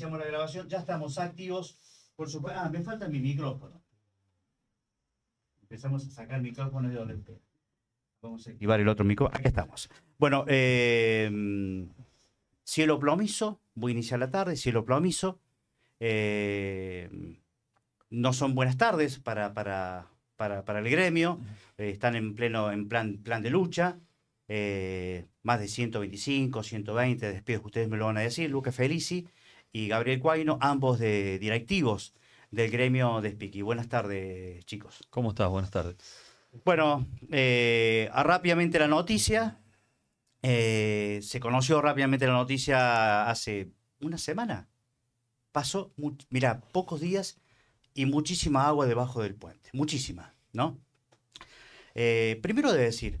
iniciamos la grabación, ya estamos activos. Por supuesto, ah, me falta mi micrófono. Empezamos a sacar micrófonos de donde Vamos a activar el otro micrófono. Aquí estamos. Bueno, em, cielo plomizo, voy a iniciar la tarde, cielo plomizo. Em, no son buenas tardes para, para, para, el gremio, eh, están en pleno en plan, plan de lucha. Eh, más de 125, 120 despidos ustedes me lo van a decir, Lucas Felici, y Gabriel Cuaino, ambos de directivos del gremio de Spiki. Buenas tardes, chicos. ¿Cómo estás? Buenas tardes. Bueno, eh, rápidamente la noticia. Eh, se conoció rápidamente la noticia hace una semana. Pasó, mira, pocos días y muchísima agua debajo del puente. Muchísima, ¿no? Eh, primero de decir,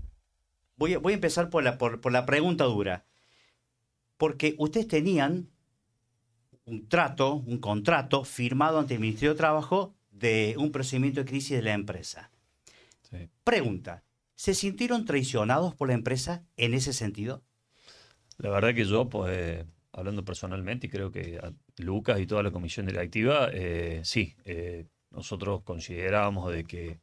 voy a, empezar por por la pregunta dura. Porque ustedes tenían un trato, un contrato firmado ante el Ministerio de Trabajo de un procedimiento de crisis de la empresa. Pregunta, ¿se sintieron traicionados por la empresa en ese sentido? La verdad que yo, pues, eh, hablando personalmente, y creo que Lucas y toda la comisión directiva, eh, sí, eh, nosotros considerábamos de que,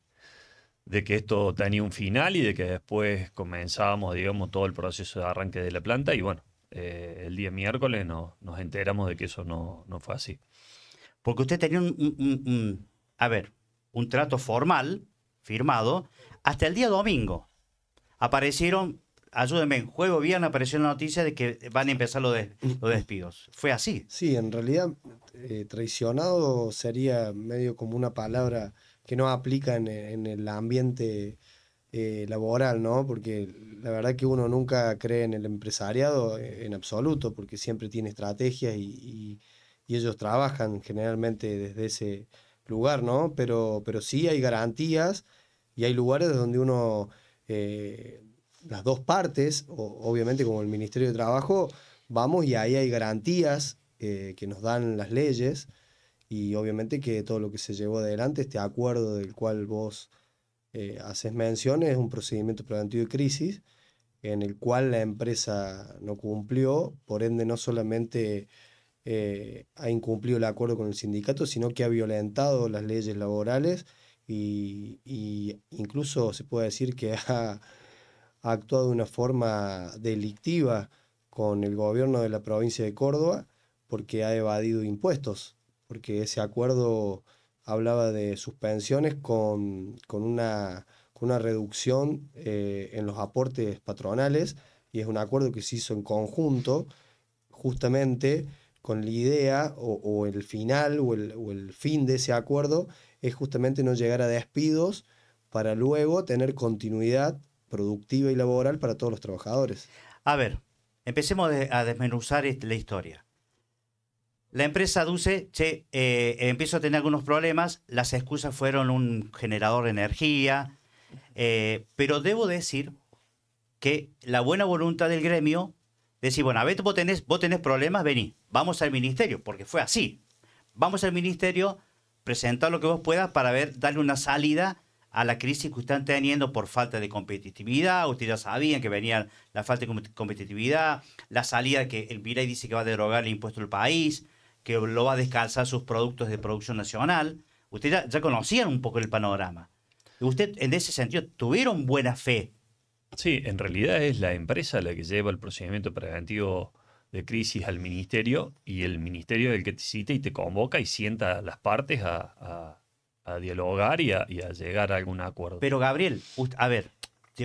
de que esto tenía un final y de que después comenzábamos, digamos, todo el proceso de arranque de la planta y bueno, eh, el día miércoles nos enteramos de que eso no, fue así. Porque usted tenía un, a ver, un trato formal firmado hasta el día domingo. Aparecieron, ayúdenme, en juego viernes apareció la noticia de que van a empezar los, mm. los despidos. Fue así. Sí, en realidad eh, traicionado sería medio como una palabra que no aplica en, en el ambiente eh, laboral, ¿no? Porque la verdad que uno nunca cree en el empresariado eh, en absoluto, porque siempre tiene estrategias y, ellos trabajan generalmente desde ese lugar, ¿no? Pero, pero sí hay garantías y hay lugares donde uno, eh, las dos partes, obviamente como el Ministerio de Trabajo, vamos y ahí hay garantías que nos dan las leyes y obviamente que todo lo que se llevó adelante, este acuerdo del cual vos eh, haces mención es un procedimiento preventivo de crisis en el cual la empresa no cumplió, por ende no solamente eh, ha incumplido el acuerdo con el sindicato, sino que ha violentado las leyes laborales y, incluso se puede decir que ha, actuado de una forma delictiva con el gobierno de la provincia de Córdoba porque ha evadido impuestos, porque ese acuerdo hablaba de suspensiones con, con, una, una, reducción eh, en los aportes patronales y es un acuerdo que se hizo en conjunto justamente con la idea o, el final o el, fin de ese acuerdo es justamente no llegar a despidos para luego tener continuidad productiva y laboral para todos los trabajadores. A ver, empecemos a desmenuzar este, la historia. La empresa dulce che, eh, empiezo a tener algunos problemas, las excusas fueron un generador de energía, eh, pero debo decir que la buena voluntad del gremio, decir, bueno, a ver, vos tenés, vos tenés problemas, vení, vamos al ministerio, porque fue así. Vamos al ministerio, presentar lo que vos puedas para ver, darle una salida a la crisis que están teniendo por falta de competitividad. Ustedes ya sabían que venía la falta de competitividad, la salida que el Virey dice que va a derogar el impuesto al país que lo va a descalzar sus productos de producción nacional. Ustedes ya, conocían un poco el panorama. Usted, en ese sentido, tuvieron buena fe. Sí, en realidad es la empresa la que lleva el procedimiento preventivo de crisis al ministerio y el ministerio es el que te cita y te convoca y sienta las partes a, dialogar y a, llegar a algún acuerdo. Pero Gabriel, a ver,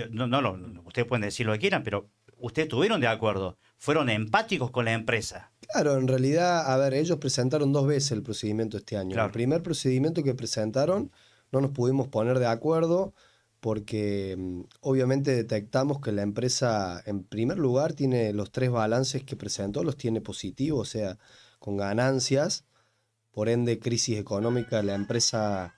no, no, ustedes pueden decir lo que quieran, pero ustedes tuvieron de acuerdo, fueron empáticos con la empresa. Claro, en realidad, a ver, ellos presentaron dos veces el procedimiento este año. El primer procedimiento que presentaron no nos pudimos poner de acuerdo porque mm, obviamente detectamos que la empresa en primer lugar tiene los tres balances que presentó, los tiene positivos, o sea, con ganancias, por ende crisis económica la empresa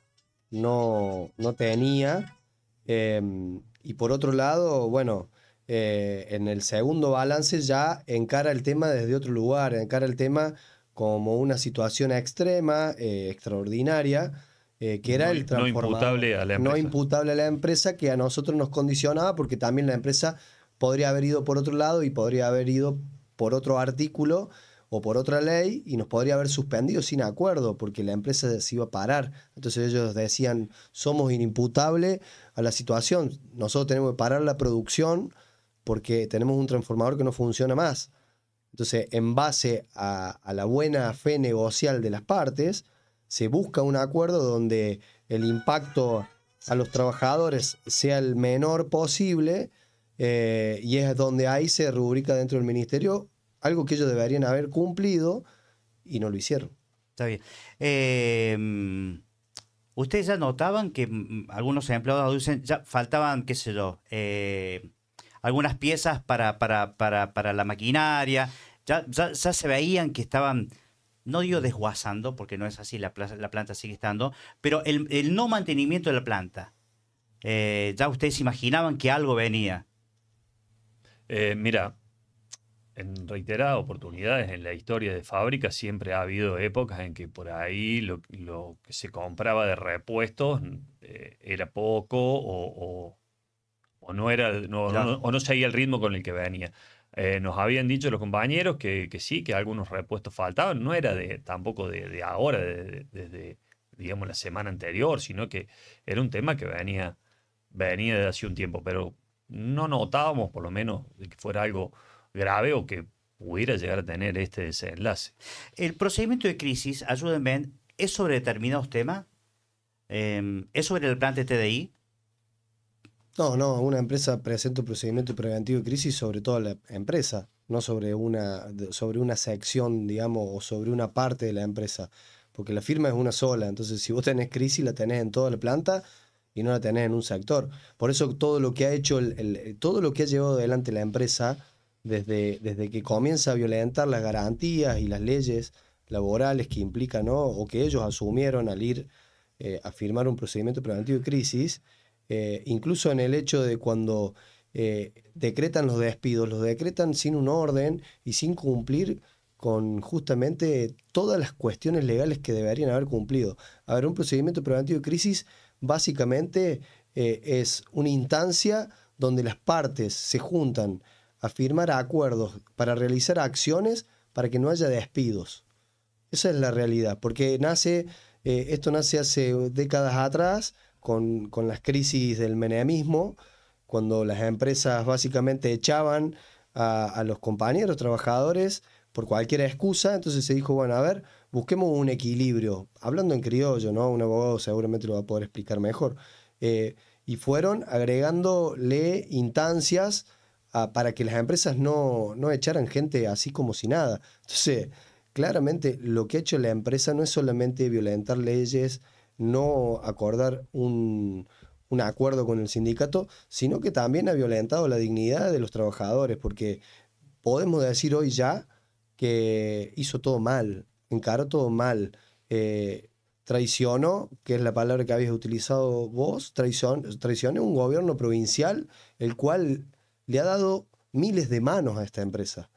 no, tenía. Em, y por otro lado, bueno, eh, en el segundo balance ya encara el tema desde otro lugar, encara el tema como una situación extrema, eh, extraordinaria, eh, que era el No imputable a la empresa. No imputable a la empresa, que a nosotros nos condicionaba porque también la empresa podría haber ido por otro lado y podría haber ido por otro artículo o por otra ley y nos podría haber suspendido sin acuerdo porque la empresa se iba a parar. Entonces ellos decían, somos inimputables a la situación, nosotros tenemos que parar la producción porque tenemos un transformador que no funciona más. Entonces, en base a, la buena fe negocial de las partes, se busca un acuerdo donde el impacto a los trabajadores sea el menor posible eh, y es donde ahí se rubrica dentro del ministerio algo que ellos deberían haber cumplido y no lo hicieron. Está bien. Em, Ustedes ya notaban que mm, algunos empleados dicen, ya faltaban, qué sé yo, eh, algunas piezas para, para, la maquinaria. Ya, se veían que estaban, no digo desguazando, porque no es así, la, planta sigue estando, pero el, no mantenimiento de la planta. Eh, ya ustedes imaginaban que algo venía. Eh, mira, en reiteradas oportunidades en la historia de fábrica siempre ha habido épocas en que por ahí lo, que se compraba de repuestos eh, era poco o, o no, era, no, seguía el ritmo con el que venía. Eh, nos habían dicho los compañeros que, sí, que algunos repuestos faltaban, no era de, tampoco de, ahora, desde, de, digamos, la semana anterior, sino que era un tema que venía, venía de hace un tiempo, pero no notábamos por lo menos que fuera algo grave o que pudiera llegar a tener este desenlace. El procedimiento de crisis, ayúdenme, ¿es sobre determinados temas? Em, ¿Es sobre el plan de TDI? No, no, una empresa presenta un procedimiento preventivo de crisis sobre toda la empresa, no sobre una, sobre una sección, digamos, o sobre una parte de la empresa, porque la firma es una sola, entonces si vos tenés crisis la tenés en toda la planta y no la tenés en un sector. Por eso todo lo que ha hecho, todo lo que ha llevado adelante la empresa desde, desde que comienza a violentar las garantías y las leyes laborales que implican o que ellos asumieron al ir eh, a firmar un procedimiento preventivo de crisis, eh, incluso en el hecho de cuando eh, decretan los despidos, los decretan sin un orden y sin cumplir con justamente todas las cuestiones legales que deberían haber cumplido. A ver, un procedimiento preventivo de crisis básicamente eh, es una instancia donde las partes se juntan a firmar acuerdos para realizar acciones para que no haya despidos. Esa es la realidad, porque nace, esto nace hace décadas atrás con, las crisis del menemismo, cuando las empresas básicamente echaban a, los compañeros trabajadores por cualquier excusa, entonces se dijo, bueno, a ver, busquemos un equilibrio, hablando en criollo, ¿no? Un abogado seguramente lo va a poder explicar mejor. Eh, y fueron agregándole instancias ah, para que las empresas no, no echaran gente así como si nada. Entonces, claramente lo que ha hecho la empresa no es solamente violentar leyes, no acordar un, acuerdo con el sindicato, sino que también ha violentado la dignidad de los trabajadores, porque podemos decir hoy ya que hizo todo mal, encaró todo mal, eh, traicionó, que es la palabra que habías utilizado vos, traición, traicionó un gobierno provincial, el cual le ha dado miles de manos a esta empresa.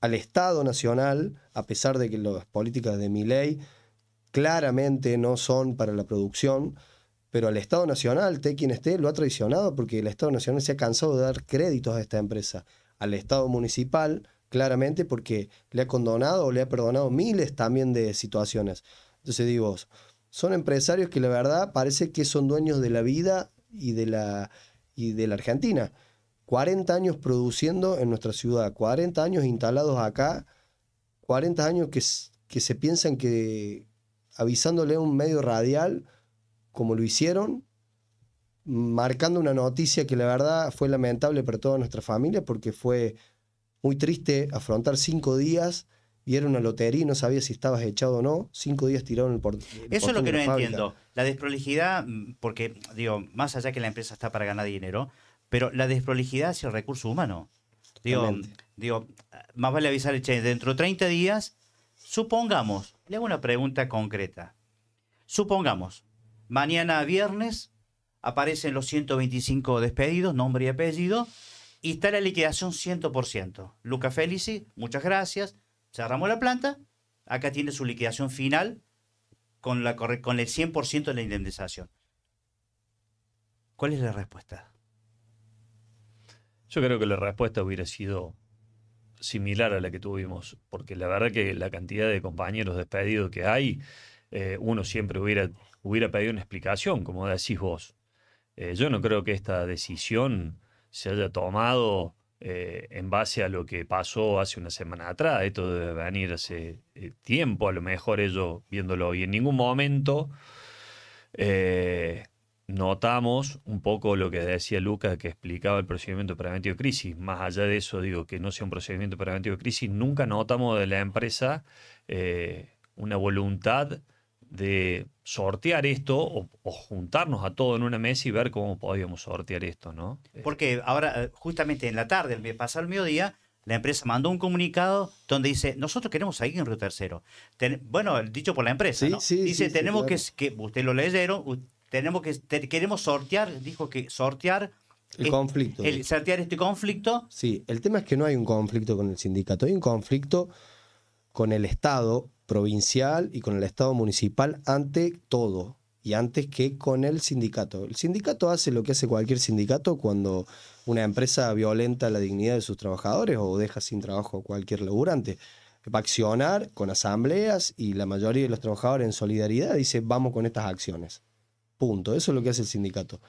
Al Estado Nacional, a pesar de que las políticas de mi ley claramente no son para la producción, pero al Estado Nacional, te quien esté, lo ha traicionado porque el Estado Nacional se ha cansado de dar créditos a esta empresa. Al Estado Municipal, claramente porque le ha condonado o le ha perdonado miles también de situaciones. Entonces digo, son empresarios que la verdad parece que son dueños de la vida y de la, y de la Argentina. 40 años produciendo en nuestra ciudad, 40 años instalados acá, 40 años que, que se piensan que, avisándole a un medio radial, como lo hicieron, marcando una noticia que la verdad fue lamentable para toda nuestra familia, porque fue muy triste afrontar cinco días y era una lotería y no sabía si estabas echado o no, cinco días tiraron el, por, Eso es lo que no entiendo. La desprolijidad, porque digo, más allá que la empresa está para ganar dinero, pero la desprolijidad es el recurso humano. Digo, digo, más vale avisar dentro de 30 días, supongamos, le hago una pregunta concreta. Supongamos, mañana viernes aparecen los 125 despedidos, nombre y apellido, y está la liquidación 100%. Luca Felici, muchas gracias. Cerramos la planta. Acá tiene su liquidación final con, con el 100% de la indemnización. ¿Cuál es la respuesta? Yo creo que la respuesta hubiera sido similar a la que tuvimos, porque la verdad que la cantidad de compañeros despedidos que hay, eh, uno siempre hubiera, hubiera pedido una explicación, como decís vos. Eh, yo no creo que esta decisión se haya tomado eh, en base a lo que pasó hace una semana atrás. Esto debe venir hace tiempo, a lo mejor ellos viéndolo. Y en ningún momento notamos un poco lo que decía Lucas, que explicaba el procedimiento preventivo de crisis. Más allá de eso, digo que no sea un procedimiento preventivo de crisis, nunca notamos de la empresa eh, una voluntad de sortear esto o, juntarnos a todo en una mesa y ver cómo podíamos sortear esto, ¿no? Eh, Porque ahora, eh, justamente en la tarde, el pasado el mediodía, la empresa mandó un comunicado donde dice, nosotros queremos seguir en Río Tercero. bueno, dicho por la empresa, ¿no? dice, tenemos que, que, usted lo leyeron, tenemos que, queremos sortear, dijo que sortear. El conflicto. sortear este conflicto. Sí, el tema es que no hay un conflicto con el sindicato, hay un conflicto con el Estado provincial y con el Estado municipal ante todo y antes que con el sindicato. El sindicato hace lo que hace cualquier sindicato cuando una empresa violenta la dignidad de sus trabajadores o deja sin trabajo a cualquier laburante. Va a accionar con asambleas y la mayoría de los trabajadores en solidaridad dice vamos con estas acciones. Punto. Eso es lo que hace el sindicato.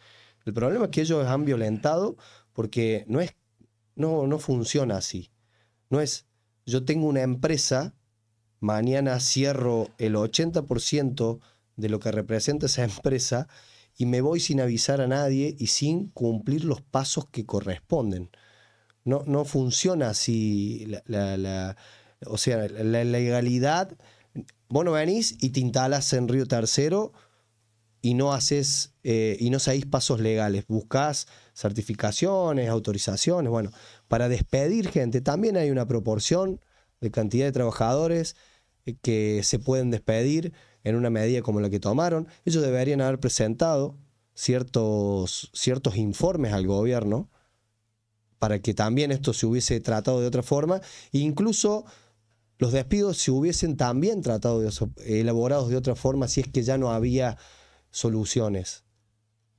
El problema es que ellos han violentado porque no es, no, funciona así. No es, yo tengo una empresa, mañana cierro el 80% de lo que representa esa empresa y me voy sin avisar a nadie y sin cumplir los pasos que corresponden. No, no funciona así la, o sea, la legalidad. Vos no venís y te en Río Tercero y no haces eh, y no seguís pasos legales. Buscás certificaciones, autorizaciones. Bueno, para despedir gente también hay una proporción de cantidad de trabajadores eh, que se pueden despedir en una medida como la que tomaron. Ellos deberían haber presentado ciertos, ciertos informes al gobierno para que también esto se hubiese tratado de otra forma. incluso los despidos se hubiesen también tratado de elaborados de otra forma si es que ya no había soluciones.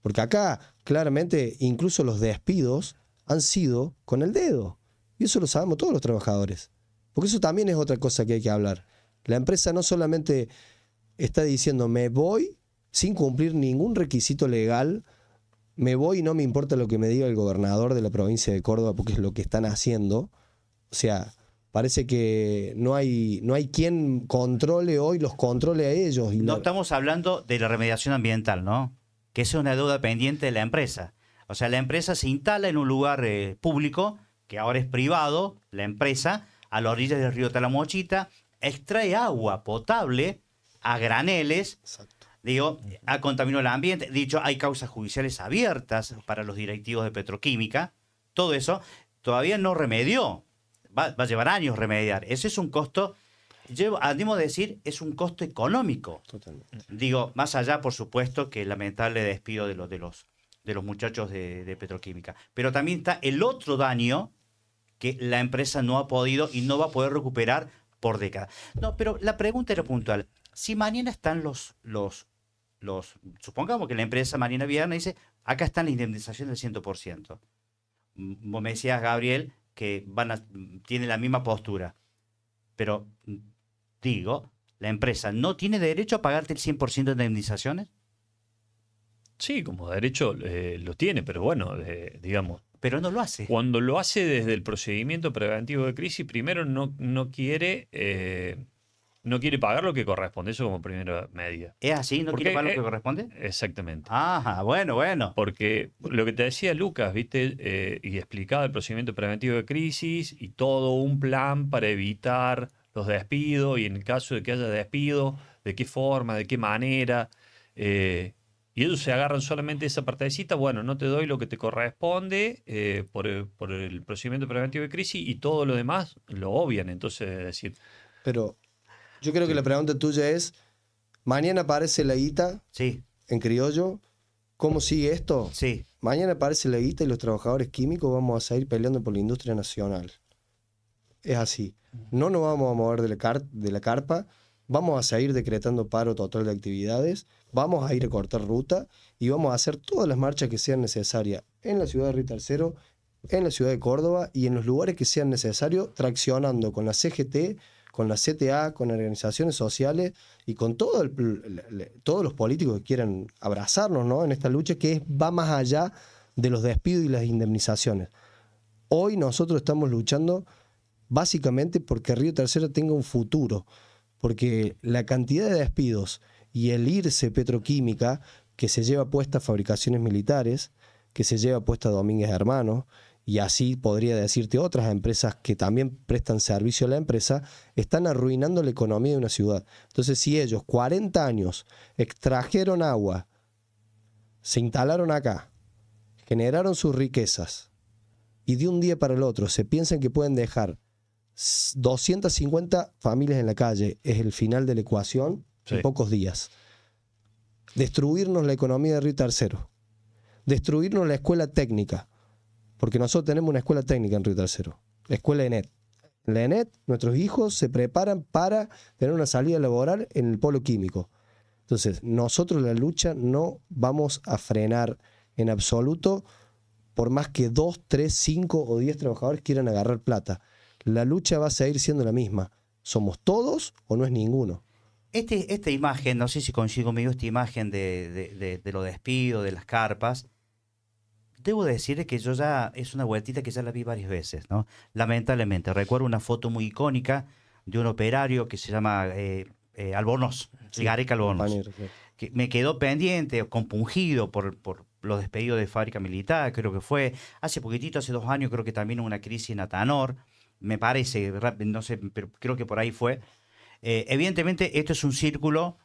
Porque acá, claramente, incluso los despidos han sido con el dedo. Y eso lo sabemos todos los trabajadores. Porque eso también es otra cosa que hay que hablar. La empresa no solamente está diciendo me voy sin cumplir ningún requisito legal, me voy y no me importa lo que me diga el gobernador de la provincia de Córdoba porque es lo que están haciendo. O sea, Parece que no hay, no hay quien controle hoy, los controle a ellos. no estamos hablando de la remediación ambiental, ¿no? Que esa es una deuda pendiente de la empresa. O sea, la empresa se instala en un lugar eh, público, que ahora es privado, la empresa, a las orillas del río Talamochita, extrae agua potable a graneles. Digo, ha contaminado el ambiente. Dicho, hay causas judiciales abiertas para los directivos de petroquímica. Todo eso todavía no remedió va, a llevar años remediar. Ese es un costo, Andemos a decir, es un costo económico. Totalmente. Digo, más allá, por supuesto, que el lamentable despido de los, de los, muchachos de, petroquímica. Pero también está el otro daño que la empresa no ha podido y no va a poder recuperar por décadas. No, pero la pregunta era puntual. Si mañana están los, los, los supongamos que la empresa mañana viernes dice, acá está la indemnización del 100%. me decías, Gabriel, que van tienen la misma postura. Pero mm, digo, la empresa no tiene derecho a pagarte el 100% de indemnizaciones. Sí, como derecho eh, lo tiene, pero bueno, eh, digamos. Pero no lo hace. Cuando lo hace desde el procedimiento preventivo de crisis, primero no, no quiere eh, no quiere pagar lo que corresponde, eso como primera medida. ¿Es así? ¿No quiere pagar lo que corresponde? Exactamente. Ah, bueno, bueno. Porque lo que te decía Lucas, viste, eh, y explicaba el procedimiento preventivo de crisis y todo un plan para evitar los despidos y en el caso de que haya despido, de qué forma, de qué manera. Eh, y ellos se agarran solamente esa partecita, bueno, no te doy lo que te corresponde eh, por, por, el procedimiento preventivo de crisis y todo lo demás lo obvian. Entonces, decir... Pero yo creo que la pregunta tuya es, mañana aparece la guita en criollo, ¿cómo sigue esto? Sí. Mañana aparece la guita y los trabajadores químicos vamos a seguir peleando por la industria nacional. Es así. No nos vamos a mover de la, car de la carpa, vamos a seguir decretando paro total de actividades, vamos a ir a cortar ruta y vamos a hacer todas las marchas que sean necesarias en la ciudad de Río Tercero, en la ciudad de Córdoba y en los lugares que sean necesarios, traccionando con la CGT, con la CTA, con organizaciones sociales y con todos los políticos que quieran abrazarnos en esta lucha que va más allá de los despidos y las indemnizaciones. Hoy nosotros estamos luchando básicamente porque Río Tercero tenga un futuro, porque la cantidad de despidos y el irse petroquímica que se lleva puesta a fabricaciones militares, que se lleva puesta a Domínguez Hermanos, y así podría decirte otras empresas que también prestan servicio a la empresa, están arruinando la economía de una ciudad. Entonces, si ellos 40 años extrajeron agua, se instalaron acá, generaron sus riquezas y de un día para el otro se piensan que pueden dejar 250 familias en la calle, es el final de la ecuación en pocos días. Destruirnos la economía de Río Tercero, destruirnos la escuela técnica, porque nosotros tenemos una escuela técnica en Río Tercero, la escuela ENET. la ENET, nuestros hijos se preparan para tener una salida laboral en el polo químico. Entonces, nosotros la lucha no vamos a frenar en absoluto por más que dos, tres, cinco o diez trabajadores quieran agarrar plata. La lucha va a seguir siendo la misma. ¿Somos todos o no es ninguno? Este, esta imagen, no sé si consigo conmigo esta imagen de, de, de lo despido, de las carpas, Debo decir que yo ya, es una vueltita que ya la vi varias veces, ¿no? Lamentablemente. Recuerdo una foto muy icónica de un operario que se llama eh, eh Albornoz, que me quedó pendiente, compungido por, por los despedidos de fábrica militar, creo que fue. Hace poquitito, hace dos años, creo que también hubo una crisis en Atanor, me parece, no sé, pero creo que por ahí fue. Eh, evidentemente, esto es un círculo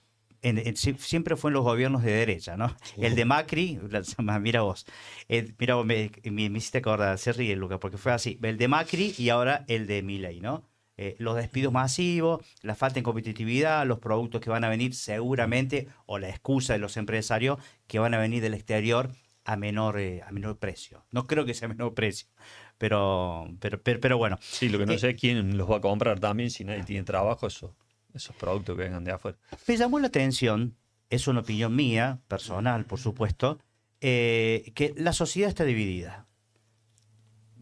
siempre fue en los gobiernos de derecha, ¿no? El de Macri, mira vos, eh, mira vos, me, me, hiciste acordar, se ríe Lucas, porque fue así, el de Macri y ahora el de miley ¿no? Eh, los despidos masivos, la falta en competitividad, los productos que van a venir seguramente, o la excusa de los empresarios que van a venir del exterior a menor, eh, a menor precio. No creo que sea menor precio, pero, pero, pero, pero bueno. Sí, lo que no sé es quién los va a comprar también si nadie tiene trabajo, eso esos productos que vengan de afuera. Me llamó la atención, es una opinión mía, personal, por supuesto, eh, que la sociedad está dividida.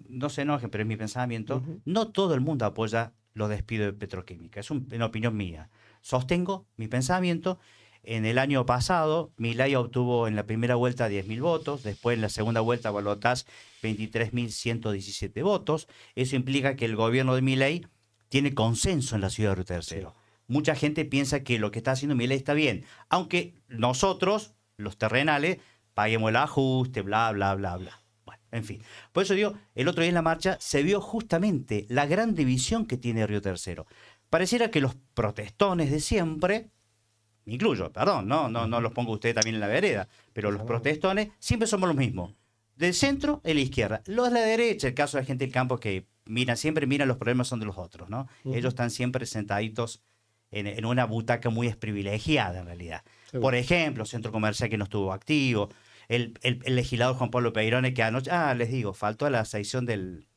No se enojen, pero es mi pensamiento. No todo el mundo apoya los despidos de petroquímica. Es una opinión mía. Sostengo mi pensamiento. En el año pasado, Milay obtuvo en la primera vuelta 10.000 votos, después en la segunda vuelta Balotaz 23.117 votos. Eso implica que el gobierno de Milay tiene consenso en la ciudad de Río Tercero mucha gente piensa que lo que está haciendo Milei está bien, aunque nosotros, los terrenales, paguemos el ajuste, bla, bla, bla, bla. Bueno, en fin. Por eso digo, el otro día en la marcha se vio justamente la gran división que tiene Río Tercero. Pareciera que los protestones de siempre, me incluyo, perdón, no, no, no los pongo ustedes también en la vereda, pero los protestones siempre somos los mismos. Del centro en la izquierda. Los de la derecha, el caso de la gente del campo que mira, siempre mira los problemas son de los otros, ¿no? Ellos están siempre sentaditos en, una butaca muy desprivilegiada en realidad. Por ejemplo, centro comercial que no estuvo activo, el, el, legislador Juan Pablo Peirone que anoche, ah, les digo, faltó a la sesión del,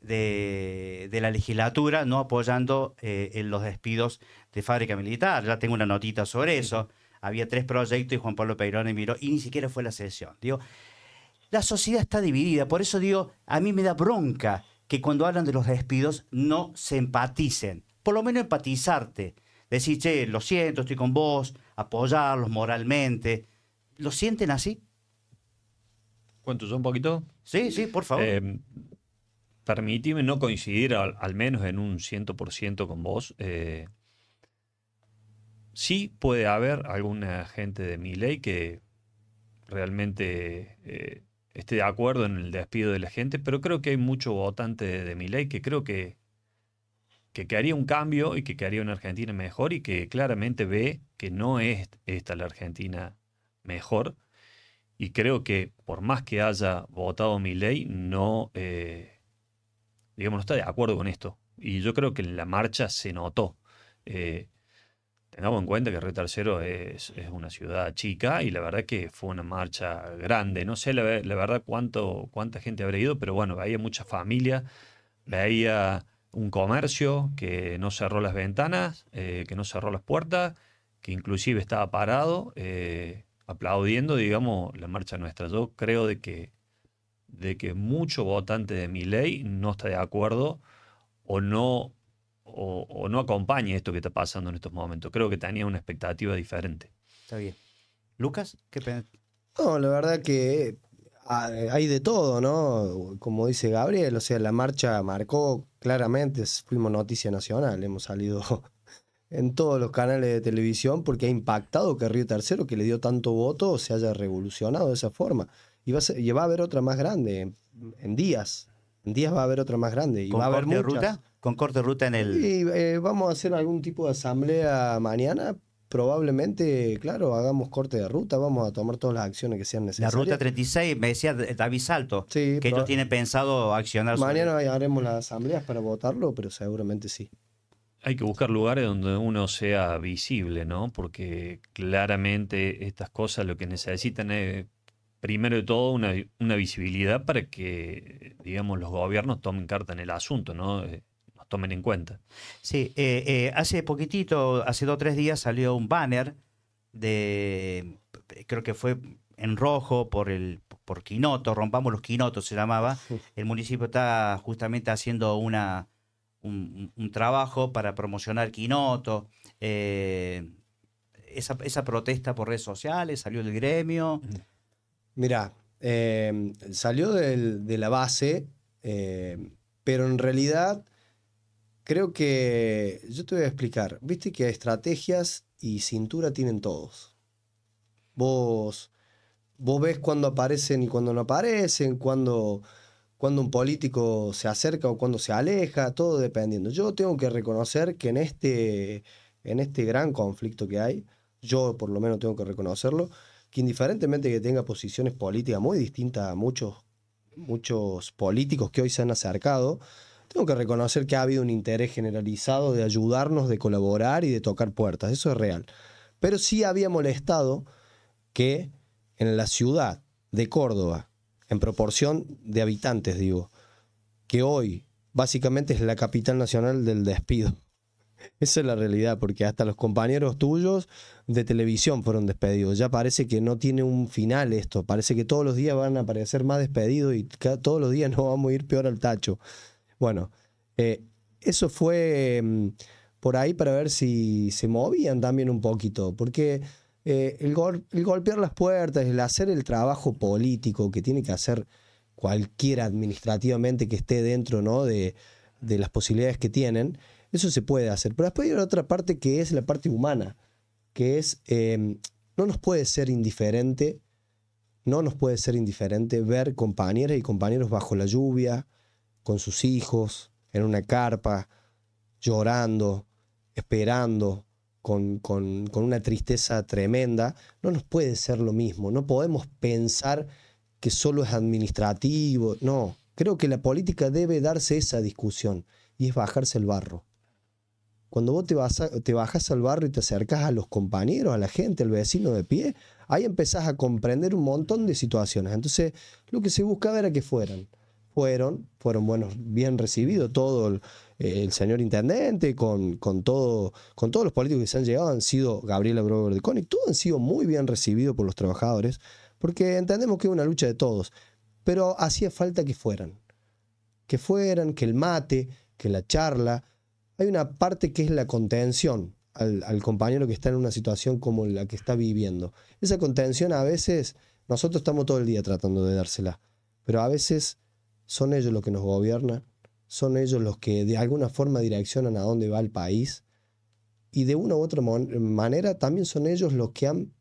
de, la legislatura no apoyando eh, en los despidos de fábrica militar. Ya tengo una notita sobre eso. Había tres proyectos y Juan Pablo Peirone miró y ni siquiera fue la sesión. Digo, la sociedad está dividida, por eso digo, a mí me da bronca que cuando hablan de los despidos no se empaticen por lo menos empatizarte. Decir, che, lo siento, estoy con vos, apoyarlos moralmente. ¿Lo sienten así? ¿Cuánto son, un poquito? Sí, sí, por favor. Eh, no coincidir al, menos en un 100% con vos. Eh, sí puede haber alguna gente de mi ley que realmente eh, esté de acuerdo en el despido de la gente, pero creo que hay mucho votante de mi ley que creo que que quería un cambio y que quedaría una Argentina mejor y que claramente ve que no es esta la Argentina mejor. Y creo que por más que haya votado mi ley, no, eh, digamos, está de acuerdo con esto. Y yo creo que en la marcha se notó. Eh, tengamos en cuenta que Río Tercero es, una ciudad chica y la verdad que fue una marcha grande. No sé la, verdad cuánto, cuánta gente habría ido, pero bueno, veía mucha familia, veía un comercio que no cerró las ventanas, eh, que no cerró las puertas, que inclusive estaba parado eh, aplaudiendo, digamos, la marcha nuestra. Yo creo de que, de que mucho votante de mi ley no está de acuerdo o no, o, no acompaña esto que está pasando en estos momentos. Creo que tenía una expectativa diferente. Está bien. Lucas, ¿qué No, la verdad que Ah, eh, hay de todo, ¿no? Como dice Gabriel, o sea, la marcha marcó claramente, fuimos noticia nacional, hemos salido en todos los canales de televisión porque ha impactado que Río Tercero, que le dio tanto voto, se haya revolucionado de esa forma. Y va a, a haber otra más grande en, días. En días va a haber otra más grande. Y va a haber ruta? ¿Con corte ruta en el...? Eh, vamos a hacer algún tipo de asamblea mañana probablemente, claro, hagamos corte de ruta, vamos a tomar todas las acciones que sean necesarias. La ruta 36, me decía David Salto, que ellos tiene pensado accionar. Mañana haremos las asambleas para votarlo, pero seguramente sí. Hay que buscar lugares donde uno sea visible, ¿no? Porque claramente estas cosas lo que necesitan es, primero de todo, una, una visibilidad para que, digamos, los gobiernos tomen carta en el asunto, ¿no? Eh, tomen en cuenta. Sí, eh, eh, hace poquitito, hace dos o tres días salió un banner de, creo que fue en rojo por el por Quinoto, rompamos los Quinotos se llamaba. El municipio está justamente haciendo una, un, trabajo para promocionar Quinoto. Eh, esa, protesta por redes sociales, salió del gremio. Mira, salió de la base, pero en realidad creo que yo te voy a explicar. Viste que estrategias y cintura tienen todos. Vos, vos ves cuando aparecen y cuando no aparecen, cuando, cuando un político se acerca o cuando se aleja, todo dependiendo. Yo tengo que reconocer que en este, en este gran conflicto que hay, yo por lo menos tengo que reconocerlo, que indiferentemente que tenga posiciones políticas muy distintas a muchos, muchos políticos que hoy se han acercado, tengo que reconocer que ha habido un interés generalizado de ayudarnos, de colaborar y de tocar puertas, eso es real. Pero sí había molestado que en la ciudad de Córdoba, en proporción de habitantes, digo, que hoy básicamente es la capital nacional del despido. Esa es la realidad, porque hasta los compañeros tuyos de televisión fueron despedidos. Ya parece que no tiene un final esto. Parece que todos los días van a aparecer más despedidos y todos los días no vamos a ir peor al tacho. Bueno, eh, eso fue mm, por ahí para ver si se movían también un poquito, porque eh, el, golpear las puertas, el hacer el trabajo político que tiene que hacer cualquiera administrativamente que esté dentro ¿no? de, las posibilidades que tienen, eso se puede hacer. Pero después hay otra parte que es la parte humana, que es, em, no nos puede ser indiferente, no nos puede ser indiferente ver compañeras y compañeros bajo la lluvia, con sus hijos, en una carpa, llorando, esperando, con, una tristeza tremenda, no nos puede ser lo mismo. No podemos pensar que solo es administrativo. No, creo que la política debe darse esa discusión y es bajarse el barro. Cuando vos te, vas te bajas al barro y te acercas a los compañeros, a la gente, al vecino de pie, ahí empezás a comprender un montón de situaciones. Entonces, lo que se buscaba era que fueran fueron, fueron buenos, bien recibidos, todo eh, el, señor intendente, con, con, todo, con todos los políticos que se han llegado, han sido Gabriela Abrover de Conic, todos han sido muy bien recibidos por los trabajadores, porque entendemos que es una lucha de todos, pero hacía falta que fueran, que fueran, que el mate, que la charla, hay una parte que es la contención al, al compañero que está en una situación como la que está viviendo. Esa contención a veces, nosotros estamos todo el día tratando de dársela, pero a veces son ellos los que nos gobiernan, son ellos los que de alguna forma direccionan a dónde va el país y de una u otra manera también son ellos los que han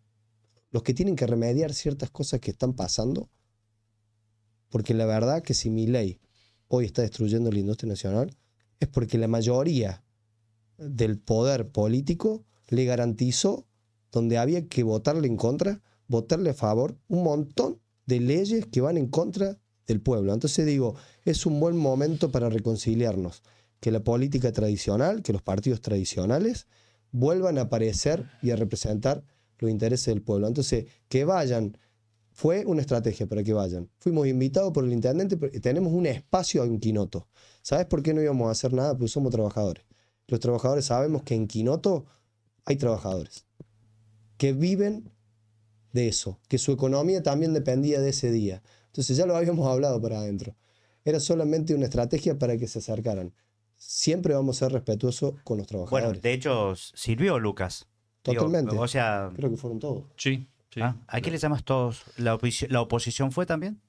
los que tienen que remediar ciertas cosas que están pasando porque la verdad que si mi ley hoy está destruyendo la industria nacional es porque la mayoría del poder político le garantizó donde había que votarle en contra, votarle a favor un montón de leyes que van en contra del pueblo. Entonces digo, es un buen momento para reconciliarnos, que la política tradicional, que los partidos tradicionales vuelvan a aparecer y a representar los intereses del pueblo. Entonces, que vayan, fue una estrategia para que vayan. Fuimos invitados por el intendente, tenemos un espacio en Quinoto. ¿Sabes por qué no íbamos a hacer nada? pues somos trabajadores. Los trabajadores sabemos que en Quinoto hay trabajadores que viven de eso, que su economía también dependía de ese día. Entonces ya lo habíamos hablado para adentro. Era solamente una estrategia para que se acercaran. Siempre vamos a ser respetuosos con los trabajadores. Bueno, de hecho, sirvió Lucas. Totalmente. Creo que fueron todos. Sí. sí. Ah, ¿A qué le llamas todos? ¿La, oposición fue también?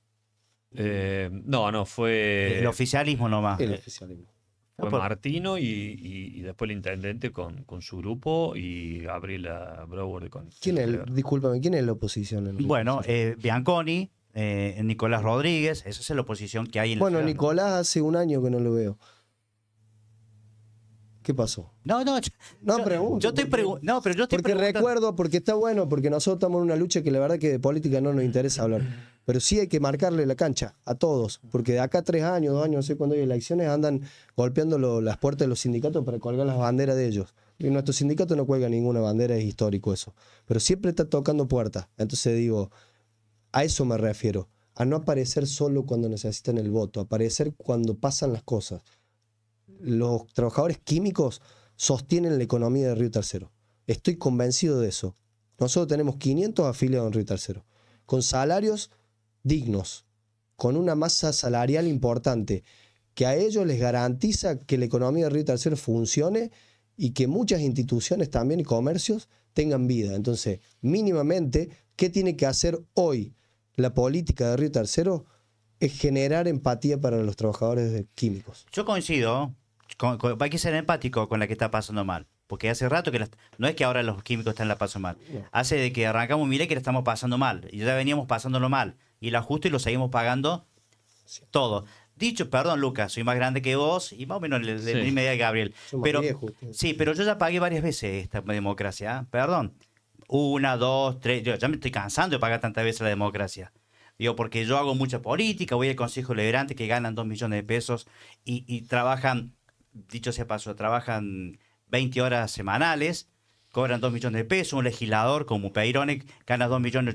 Eh, no, no, fue. El oficialismo nomás. El oficialismo. Ah, Martino y, y, después el intendente con, con su grupo y Gabriela Broward con. ¿Quién es, ¿quién es la oposición? bueno, eh, Bianconi, eh, Nicolás Rodríguez, esa es la oposición que hay en Bueno, Nicolás hace un año que no lo veo. ¿Qué pasó? No, no, no pregunto. Yo estoy no, pero yo estoy porque recuerdo, porque está bueno, porque nosotros estamos en una lucha que la verdad que de política no nos interesa hablar. Pero sí hay que marcarle la cancha a todos, porque de acá tres años, dos años, no sé cuándo hay elecciones, andan golpeando las puertas de los sindicatos para colgar las banderas de ellos. Y nuestro sindicato no cuelga ninguna bandera, es histórico eso. Pero siempre está tocando puertas. Entonces digo, a eso me refiero, a no aparecer solo cuando necesitan el voto, aparecer cuando pasan las cosas los trabajadores químicos sostienen la economía de Río Tercero. Estoy convencido de eso. Nosotros tenemos 500 afiliados en Río Tercero, con salarios dignos, con una masa salarial importante, que a ellos les garantiza que la economía de Río Tercero funcione y que muchas instituciones también y comercios tengan vida. Entonces, mínimamente, ¿qué tiene que hacer hoy la política de Río Tercero? Es generar empatía para los trabajadores químicos. Yo coincido, ¿eh? hay que ser empático con la que está pasando mal. Porque hace rato que no es que ahora los químicos están la pasando mal. Hace de que arrancamos, mire que la estamos pasando mal. Y ya veníamos pasándolo mal. Y el ajuste y lo seguimos pagando todo. Dicho, perdón, Lucas, soy más grande que vos y más o menos de mi media de Gabriel. pero, sí, pero yo ya pagué varias veces esta democracia. ¿ah? Perdón. Una, dos, tres. Yo ya me estoy cansando de pagar tantas veces la democracia. Digo, porque yo hago mucha política, voy al Consejo Liberante que ganan dos millones de pesos y trabajan dicho sea paso, trabajan 20 horas semanales, cobran 2 millones de pesos, un legislador como Peironic gana 2 millones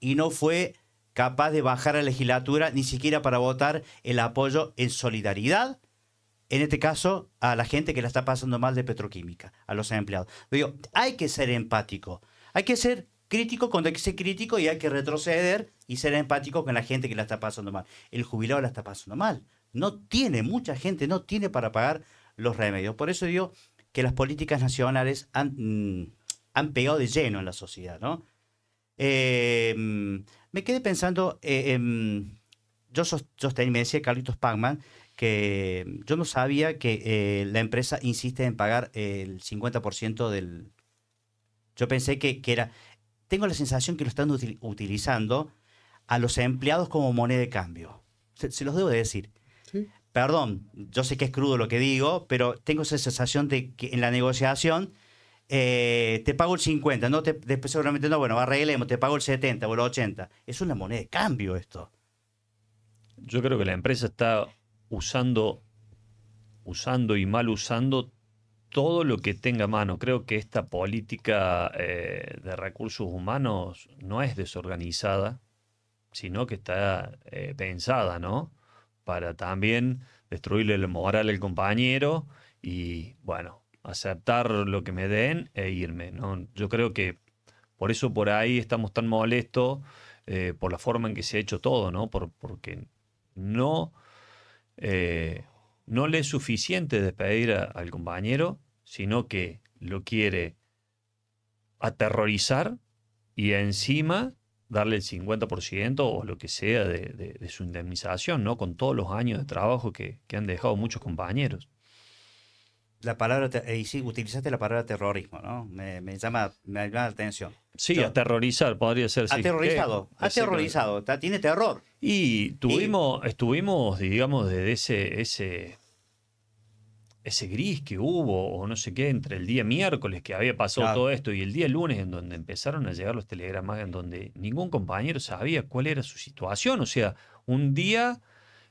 y no fue capaz de bajar a la legislatura ni siquiera para votar el apoyo en solidaridad, en este caso a la gente que la está pasando mal de petroquímica, a los empleados. hay que ser empático, hay que ser crítico cuando hay que ser crítico y hay que retroceder y ser empático con la gente que la está pasando mal. El jubilado la está pasando mal, no tiene, mucha gente no tiene para pagar los remedios. Por eso digo que las políticas nacionales han, mm, pegado de lleno en la sociedad, ¿no? Eh, me quedé pensando, eh, em, yo me decía Carlitos Pacman, que yo no sabía que eh, la empresa insiste en pagar el 50% del... Yo pensé que, era... Tengo la sensación que lo están utilizando a los empleados como moneda de cambio. se, se los debo de decir perdón, yo sé que es crudo lo que digo, pero tengo esa sensación de que en la negociación eh, te pago el 50, no te, después seguramente no, bueno, arreglemos, te pago el 70 o el 80. Es una moneda de cambio esto. Yo creo que la empresa está usando, usando y mal usando todo lo que tenga a mano. Creo que esta política eh, de recursos humanos no es desorganizada, sino que está eh, pensada, ¿no? para también destruirle el moral al compañero y, bueno, aceptar lo que me den e irme. ¿no? Yo creo que por eso por ahí estamos tan molestos eh, por la forma en que se ha hecho todo, ¿no? porque no, eh, no le es suficiente despedir al compañero, sino que lo quiere aterrorizar y encima darle el 50% o lo que sea de, su indemnización, ¿no? Con todos los años de trabajo que, han dejado muchos compañeros. La palabra, eh, y sí, utilizaste la palabra terrorismo, ¿no? Me, llama, la atención. Sí, aterrorizar podría ser. Aterrorizado, eh, aterrorizado, tiene terror. Y tuvimos, estuvimos, digamos, desde ese, ese ese gris que hubo, o no sé qué, entre el día miércoles que había pasado todo esto y el día lunes en donde empezaron a llegar los telegramas, en donde ningún compañero sabía cuál era su situación. O sea, un día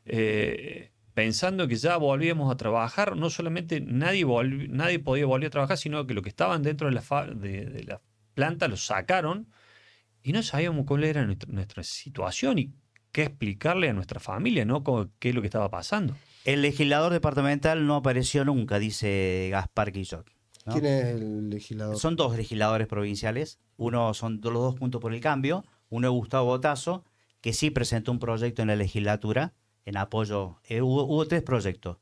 eh, pensando que ya volvíamos a trabajar, no solamente nadie, nadie podía volver a trabajar, sino que los que estaban dentro de la, de, la planta los sacaron y no sabíamos cuál era nuestra, situación y qué explicarle a nuestra familia, ¿no? qué es lo que estaba pasando. El legislador departamental no apareció nunca, dice Gaspar Guillot. ¿Quién es el legislador? Son dos legisladores provinciales. Uno son los dos puntos por el cambio. Uno es Gustavo Botazo, que sí presentó un proyecto en la legislatura en apoyo. Eh, hubo, tres proyectos.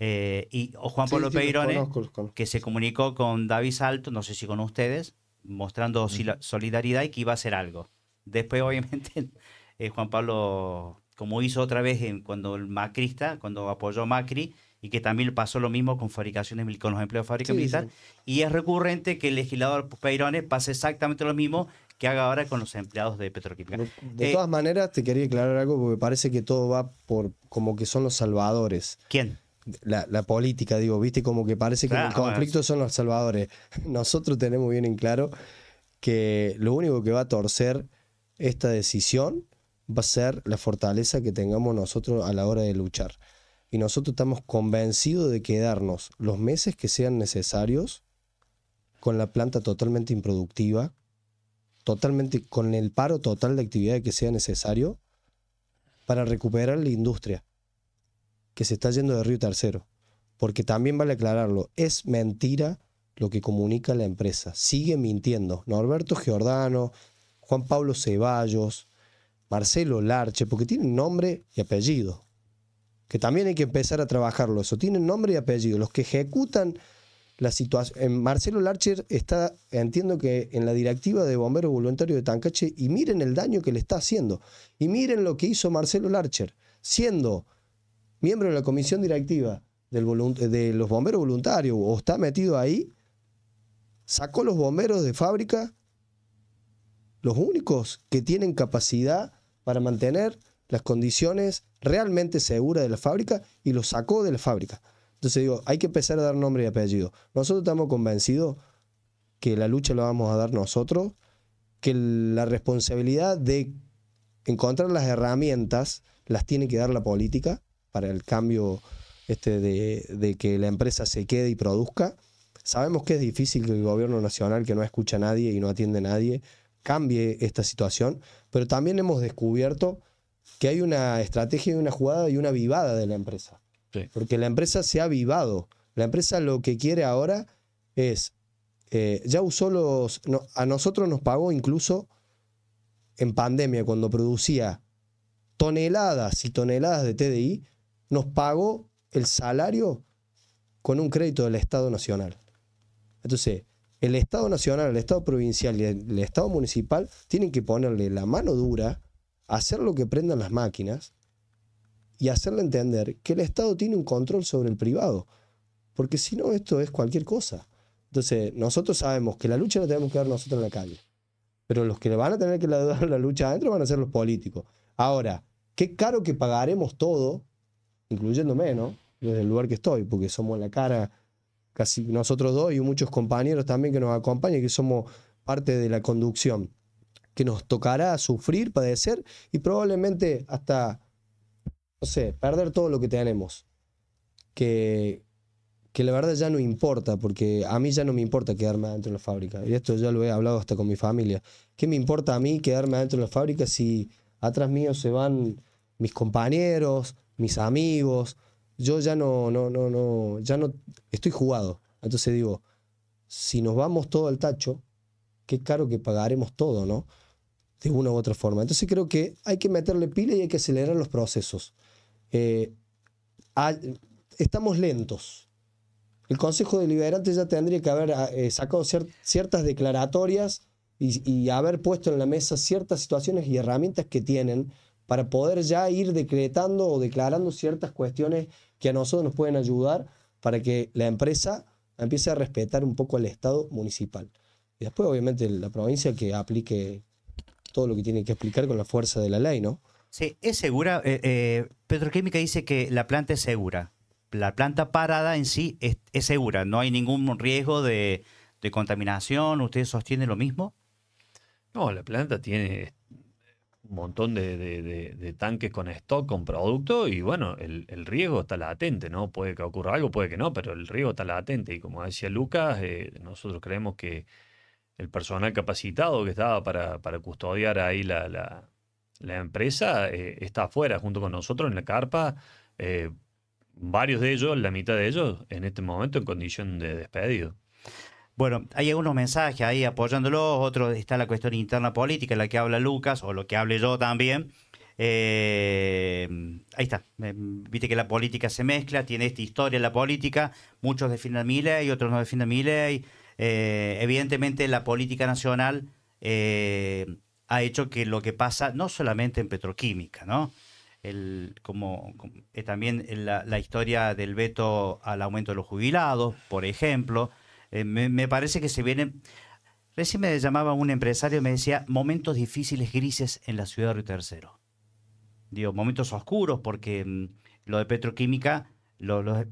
Eh, y Juan Pablo Peirone, que se comunicó con David Salto, no sé si con ustedes, mostrando mm. solidaridad y que iba a hacer algo. Después, obviamente, eh, Juan Pablo como hizo otra vez cuando el macrista, cuando apoyó Macri, y que también pasó lo mismo con fabricaciones con los empleados de fábrica militar. Y es recurrente que el legislador Peirones pase exactamente lo mismo que haga ahora con los empleados de Petroquímica. De, eh, todas maneras, te quería aclarar algo porque parece que todo va por como que son los salvadores. ¿Quién? La, política, digo, viste, como que parece que el conflicto son los salvadores. Nosotros tenemos bien en claro que lo único que va a torcer esta decisión va a ser la fortaleza que tengamos nosotros a la hora de luchar. Y nosotros estamos convencidos de quedarnos los meses que sean necesarios con la planta totalmente improductiva, totalmente con el paro total de actividad que sea necesario para recuperar la industria que se está yendo de Río Tercero. Porque también vale aclararlo, es mentira lo que comunica la empresa. Sigue mintiendo. Norberto Giordano, Juan Pablo Ceballos, Marcelo Larcher, porque tiene nombre y apellido. Que también hay que empezar a trabajarlo eso. Tienen nombre y apellido. Los que ejecutan la situación. Marcelo Larcher está, entiendo que en la directiva de Bomberos Voluntarios de Tancache, y miren el daño que le está haciendo. Y miren lo que hizo Marcelo Larcher, siendo miembro de la comisión directiva de los bomberos voluntarios, o está metido ahí, sacó los bomberos de fábrica, los únicos que tienen capacidad para mantener las condiciones realmente seguras de la fábrica y lo sacó de la fábrica. Entonces digo, hay que empezar a dar nombre y apellido. Nosotros estamos convencidos que la lucha la vamos a dar nosotros, que la responsabilidad de encontrar las herramientas las tiene que dar la política para el cambio este, de, de que la empresa se quede y produzca. Sabemos que es difícil que el gobierno nacional, que no escucha a nadie y no atiende a nadie, cambie esta situación, pero también hemos descubierto que hay una estrategia y una jugada y una vivada de la empresa. Porque la empresa se ha vivado. La empresa lo que quiere ahora es, eh, ya usó los, a nosotros nos pagó incluso en pandemia cuando producía toneladas y toneladas de TDI, nos pagó el salario con un crédito del Estado Nacional. Entonces, el Estado Nacional, el Estado Provincial y el Estado Municipal tienen que ponerle la mano dura, hacer lo que prendan las máquinas y hacerle entender que el Estado tiene un control sobre el privado. Porque si no, esto es cualquier cosa. Entonces, nosotros sabemos que la lucha la tenemos que dar nosotros en la calle. Pero los que le van a tener que dar la lucha adentro van a ser los políticos. Ahora, qué caro que pagaremos todo, incluyéndome, ¿no? Desde el lugar que estoy, porque somos la cara casi nosotros dos y muchos compañeros también que nos acompañan, que somos parte de la conducción, que nos tocará sufrir, padecer y probablemente hasta, no sé, perder todo lo que tenemos. Que, que la verdad ya no importa, porque a mí ya no me importa quedarme adentro de la fábrica. Y esto ya lo he hablado hasta con mi familia. ¿Qué me importa a mí quedarme adentro de la fábrica si atrás mío se van mis compañeros, mis amigos, yo ya no, no, no, no, ya no estoy jugado. Entonces digo, si nos vamos todo al tacho, qué caro que pagaremos todo, ¿no? De una u otra forma. Entonces creo que hay que meterle pila y hay que acelerar los procesos. Eh, estamos lentos. El Consejo Deliberante ya tendría que haber eh, sacado ciertas declaratorias y, y, haber puesto en la mesa ciertas situaciones y herramientas que tienen para poder ya ir decretando o declarando ciertas cuestiones que a nosotros nos pueden ayudar para que la empresa empiece a respetar un poco al Estado municipal. Y después, obviamente, la provincia que aplique todo lo que tiene que aplicar con la fuerza de la ley, ¿no? Sí, es segura. Eh, eh, Petroquímica dice que la planta es segura. La planta parada en sí es, segura. No hay ningún riesgo de, de, contaminación. ¿Ustedes sostiene lo mismo? No, la planta tiene un montón de, tanques con stock, con producto, y bueno, el, riesgo está latente, ¿no? Puede que ocurra algo, puede que no, pero el riesgo está latente. Y como decía Lucas, eh, nosotros creemos que el personal capacitado que estaba para, custodiar ahí la, la, empresa eh, está afuera, junto con nosotros en la carpa. Eh, varios de ellos, la mitad de ellos, en este momento en condición de despedido. Bueno, hay algunos mensajes ahí apoyándolo, otros está la cuestión interna política, la que habla Lucas, o lo que hable yo también. Eh, ahí está. Eh, viste que la política se mezcla, tiene esta historia la política. Muchos defienden a y otros no defienden a ley. Eh, evidentemente, la política nacional ha hecho que lo que pasa, no solamente en petroquímica, ¿no? como, también la historia del veto al aumento de los jubilados, por ejemplo. Eh, me, parece que se vienen... Recién me llamaba un empresario y me decía momentos difíciles grises en la ciudad de Río Tercero. Digo, momentos oscuros porque mm, lo de petroquímica, eh,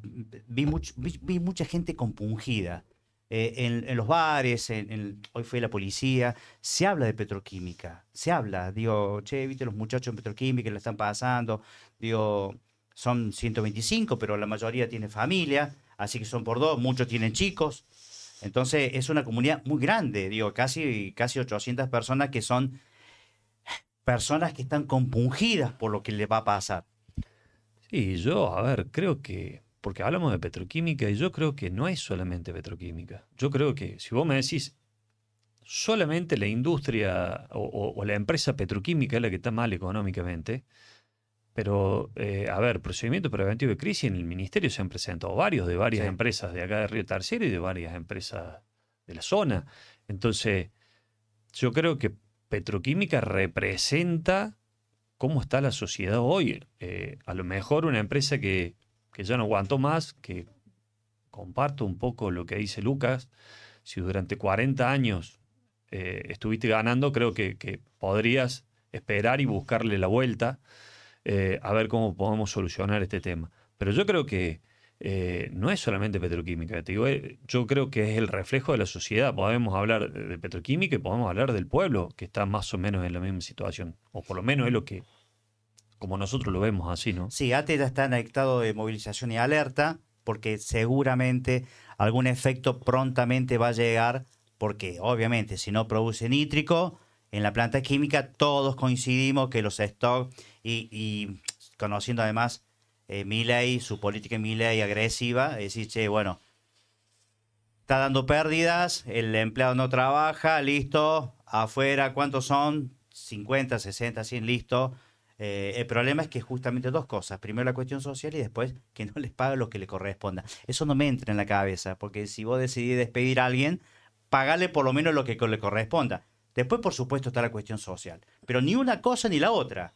vi, mucha gente compungida. Eh, en, los bares, en, hoy fue la policía, se habla de petroquímica, se habla, digo, che, viste los muchachos en petroquímica, la están pasando, digo, son 125, pero la mayoría tiene familia, así que son por dos, muchos tienen chicos, entonces es una comunidad muy grande, digo, casi, casi 800 personas que son personas que están compungidas por lo que les va a pasar. Sí, yo, a ver, creo que, porque hablamos de petroquímica y yo creo que no es solamente petroquímica. Yo creo que si vos me decís, solamente la industria o la empresa petroquímica es la que está mal económicamente, pero, eh, a ver, procedimiento preventivo de crisis en el ministerio se han presentado varios de varias empresas de acá de Río Tercero y de varias empresas de la zona. Entonces, yo creo que petroquímica representa cómo está la sociedad hoy. Eh, a lo mejor una empresa que, que ya no aguantó más, que comparto un poco lo que dice Lucas, si durante 40 años eh, estuviste ganando, creo que, que podrías esperar y buscarle la vuelta. Eh, a ver cómo podemos solucionar este tema. Pero yo creo que eh, no es solamente petroquímica, digo, eh, yo creo que es el reflejo de la sociedad. Podemos hablar de petroquímica y podemos hablar del pueblo, que está más o menos en la misma situación, o por lo menos es lo que, como nosotros lo vemos así, ¿no? Sí, ATE ya está en estado de movilización y alerta, porque seguramente algún efecto prontamente va a llegar, porque obviamente si no produce nítrico, en la planta química todos coincidimos que los stocks y, conociendo además eh, y su política Milley agresiva, decir, che, bueno, está dando pérdidas, el empleado no trabaja, listo, afuera, ¿cuántos son? 50, 60, 100, listo. Eh, el problema es que justamente dos cosas. Primero la cuestión social y después que no les paga lo que le corresponda. Eso no me entra en la cabeza, porque si vos decidís despedir a alguien, pagale por lo menos lo que le corresponda. Después, por supuesto, está la cuestión social. Pero ni una cosa ni la otra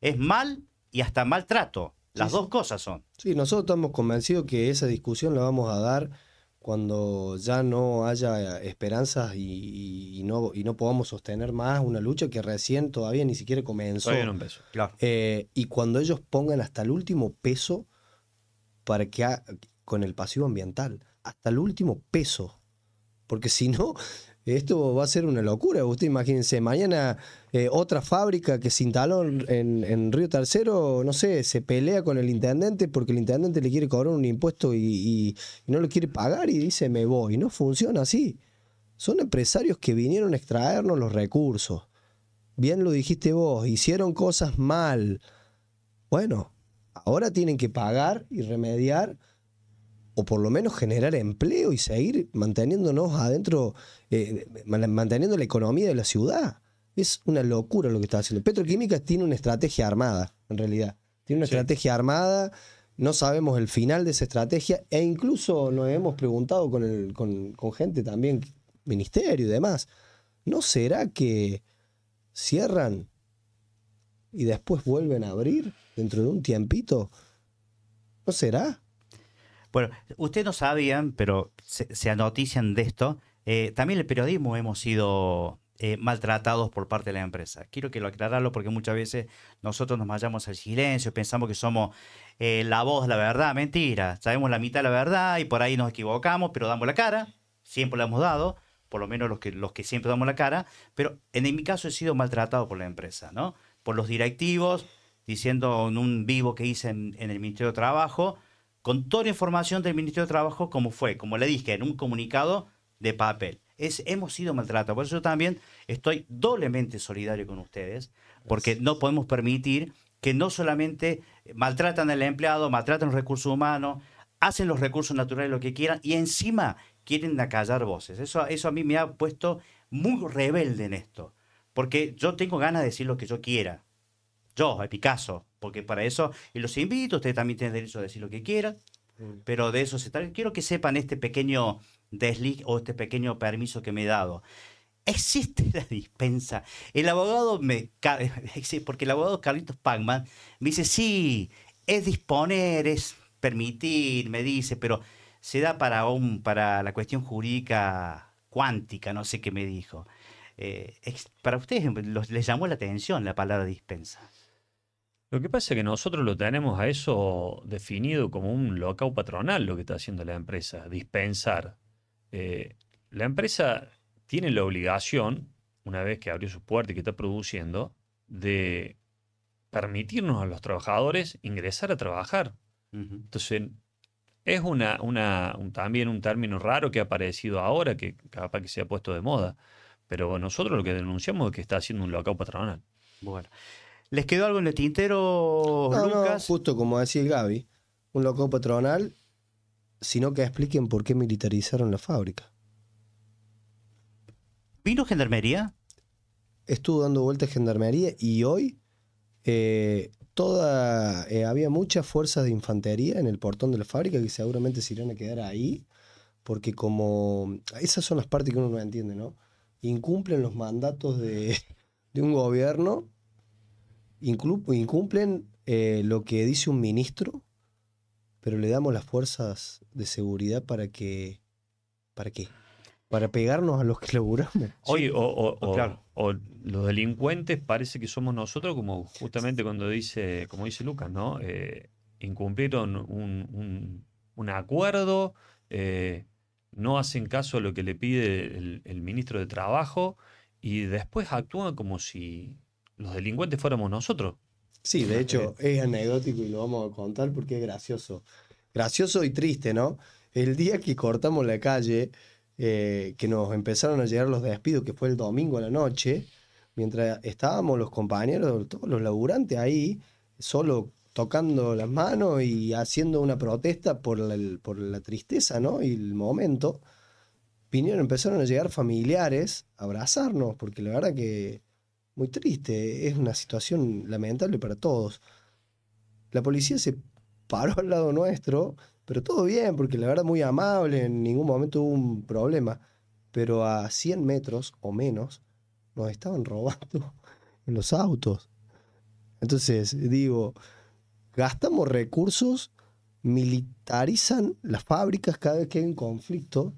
es mal y hasta maltrato. Las dos cosas son. Sí, nosotros estamos convencidos que esa discusión la vamos a dar cuando ya no haya esperanzas y, no, y no podamos sostener más una lucha que recién todavía ni siquiera comenzó. Todavía no empezó, eh, y cuando ellos pongan hasta el último peso para que con el pasivo ambiental, hasta el último peso. Porque si no, esto va a ser una locura, usted imagínense, mañana eh, otra fábrica que se instaló en, Río Tercero, no sé, se pelea con el intendente porque el intendente le quiere cobrar un impuesto y, y no lo quiere pagar y dice me voy. No funciona así. Son empresarios que vinieron a extraernos los recursos. Bien lo dijiste vos, hicieron cosas mal. Bueno, ahora tienen que pagar y remediar o por lo menos generar empleo y seguir manteniéndonos adentro, eh, manteniendo la economía de la ciudad. Es una locura lo que está haciendo. Petroquímica tiene una estrategia armada, en realidad. Tiene una estrategia armada, no sabemos el final de esa estrategia e incluso nos hemos preguntado con, con gente también, ministerio y demás, ¿no será que cierran y después vuelven a abrir dentro de un tiempito? ¿No será? Bueno, ustedes no sabían, pero se, se anotician de esto. Eh, también el periodismo hemos sido eh, maltratados por parte de la empresa. Quiero que lo aclararlo porque muchas veces nosotros nos vayamos al silencio, pensamos que somos eh, la voz, la verdad, mentira. Sabemos la mitad de la verdad y por ahí nos equivocamos, pero damos la cara, siempre la hemos dado, por lo menos los que, los que siempre damos la cara, pero en, mi caso he sido maltratado por la empresa, ¿no? Por los directivos, diciendo en un vivo que hice en el Ministerio de Trabajo, con toda la información del Ministerio de Trabajo como fue, como le dije, en un comunicado de papel. Es, hemos sido maltratados. Por eso yo también estoy doblemente solidario con ustedes, porque no podemos permitir que no solamente maltratan al empleado, maltratan los recursos humanos, hacen los recursos naturales lo que quieran y encima quieren acallar voces. Eso, eso a mí me ha puesto muy rebelde en esto, porque yo tengo ganas de decir lo que yo quiera. Yo, a Picasso, porque para eso, y los invito, ustedes también tienen derecho a decir lo que quieran, pero de eso se trata. Quiero que sepan este pequeño desliz o este pequeño permiso que me he dado. Existe la dispensa. El abogado me. Porque el abogado Carlitos Pacman me dice: sí, es disponer, es permitir, me dice, pero se da para, para la cuestión jurídica cuántica, no sé qué me dijo. Eh, para ustedes les llamó la atención la palabra dispensa. Lo que pasa es que nosotros lo tenemos a eso definido como un locao patronal, lo que está haciendo la empresa, dispensar. Eh, la empresa tiene la obligación, una vez que abrió su puerta y que está produciendo, de permitirnos a los trabajadores ingresar a trabajar. Entonces, es una, también un término raro que ha aparecido ahora, que capaz que se ha puesto de moda, pero nosotros lo que denunciamos es que está haciendo un locao patronal. Bueno. ¿Les quedó algo en el tintero, Lucas? No, justo como decía Gaby, un loco patronal, sino que expliquen por qué militarizaron la fábrica. ¿Vino Gendarmería? Estuvo dando vueltas Gendarmería y hoy eh, toda, eh, había muchas fuerzas de infantería en el portón de la fábrica que seguramente se irían a quedar ahí, porque como esas son las partes que uno no entiende, ¿no? Incumplen los mandatos de un gobierno incumplen eh, lo que dice un ministro, pero le damos las fuerzas de seguridad para que... ¿Para qué? Para pegarnos a los que laburamos. Ah, o, los delincuentes parece que somos nosotros, como justamente cuando dice, como dice Lucas, ¿no? Eh, incumplieron un, acuerdo, eh, no hacen caso a lo que le pide el, el ministro de Trabajo y después actúan como si los delincuentes fuéramos nosotros. Sí, de hecho eh, es anecdótico y lo vamos a contar porque es gracioso. Gracioso y triste, ¿no? El día que cortamos la calle, eh, que nos empezaron a llegar los despidos, que fue el domingo a la noche, mientras estábamos los compañeros, todos los laburantes ahí, solo tocando las manos y haciendo una protesta por la, por la tristeza, ¿no? Y el momento, vinieron, empezaron a llegar familiares a abrazarnos, porque la verdad que muy triste, es una situación lamentable para todos. La policía se paró al lado nuestro, pero todo bien, porque la verdad muy amable, en ningún momento hubo un problema, pero a 100 metros o menos nos estaban robando en los autos. Entonces, digo, gastamos recursos, militarizan las fábricas cada vez que hay un conflicto,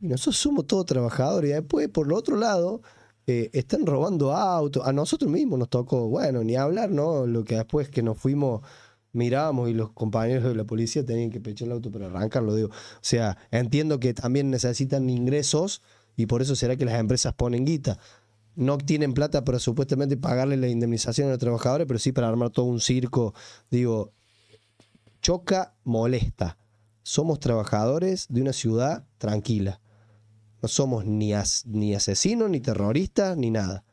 y nosotros somos todos trabajadores, y después, por el otro lado, eh, están robando autos. A nosotros mismos nos tocó, bueno, ni hablar, ¿no? Lo que después que nos fuimos, mirábamos y los compañeros de la policía tenían que pechar el auto para arrancarlo, digo. O sea, entiendo que también necesitan ingresos y por eso será que las empresas ponen guita. No tienen plata para supuestamente pagarle la indemnización a los trabajadores, pero sí para armar todo un circo. Digo, choca, molesta. Somos trabajadores de una ciudad tranquila no somos ni, asesinos, ni terroristas, ni nada.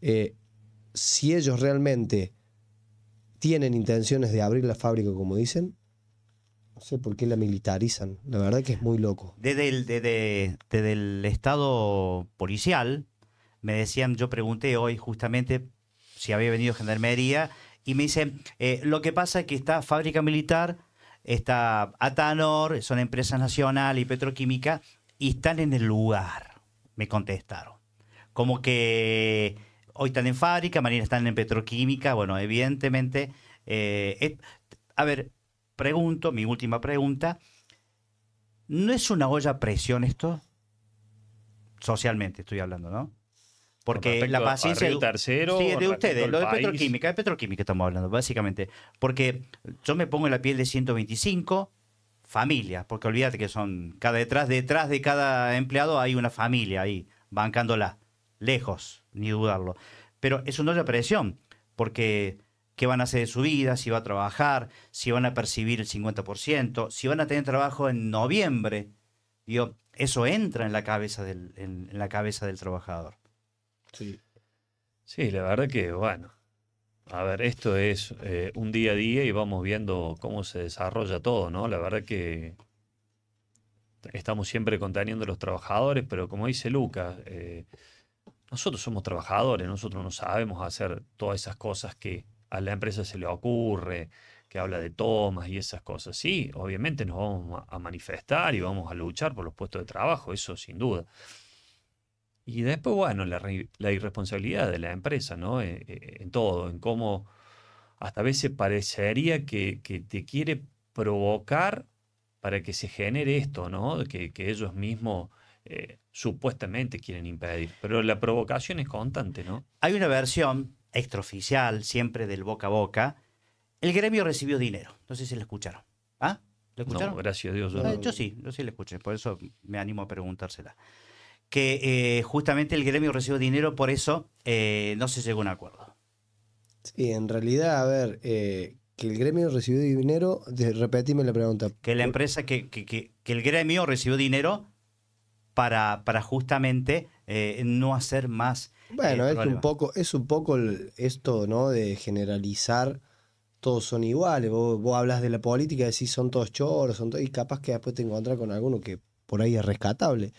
Eh, si ellos realmente tienen intenciones de abrir la fábrica, como dicen, no sé por qué la militarizan. La verdad que es muy loco. Desde el, estado policial, me decían, yo pregunté hoy justamente si había venido gendarmería, y me dicen, eh, lo que pasa es que esta fábrica militar, está Atanor, son empresas nacionales y petroquímica, y están en el lugar, me contestaron. Como que hoy están en fábrica, mañana están en petroquímica, bueno, evidentemente. Eh, a ver, pregunto, mi última pregunta, ¿no es una olla a presión esto? Socialmente estoy hablando, ¿no? Porque la paciencia. Tercero, sí, de ustedes, lo de petroquímica, de petroquímica estamos hablando, básicamente. Porque yo me pongo en la piel de 125, familias, porque olvídate que son cada detrás, detrás de cada empleado hay una familia ahí, bancándola, lejos, ni dudarlo. Pero es no olla presión, porque qué van a hacer de su vida, si va a trabajar, si van a percibir el 50%, si van a tener trabajo en noviembre. Digo, eso entra en la cabeza del, la cabeza del trabajador. Sí. Sí, la verdad que, bueno, a ver, esto es eh, un día a día y vamos viendo cómo se desarrolla todo, ¿no? La verdad que estamos siempre conteniendo a los trabajadores, pero como dice Lucas, eh, nosotros somos trabajadores, nosotros no sabemos hacer todas esas cosas que a la empresa se le ocurre, que habla de tomas y esas cosas. Sí, obviamente nos vamos a manifestar y vamos a luchar por los puestos de trabajo, eso sin duda. Y después, bueno, la, la irresponsabilidad de la empresa, ¿no? Eh, eh, en, todo, en cómo hasta a veces parecería que, que te quiere provocar para que se genere esto, ¿no? Que, ellos mismos eh, supuestamente quieren impedir. Pero la provocación es constante, ¿no? Hay una versión extraoficial, siempre del boca a boca. El gremio recibió dinero. No sé si lo escucharon. ¿Ah? ¿Lo escucharon? No, gracias a Dios. Yo, ah, sí, yo sí lo escuché. Por eso me animo a preguntársela que eh, justamente el gremio recibió dinero, por eso eh, no se llegó a un acuerdo. Sí, en realidad, a ver, eh, que el gremio recibió dinero, repetime la pregunta. Que la empresa, que, que, el gremio recibió dinero para, para justamente no hacer más. Bueno, es un poco, es un poco esto, ¿no? De generalizar todos son iguales. Vos, hablas de la política, decís son todos choros, son todos, y capaz que después te encuentras con alguno que por ahí es rescatable.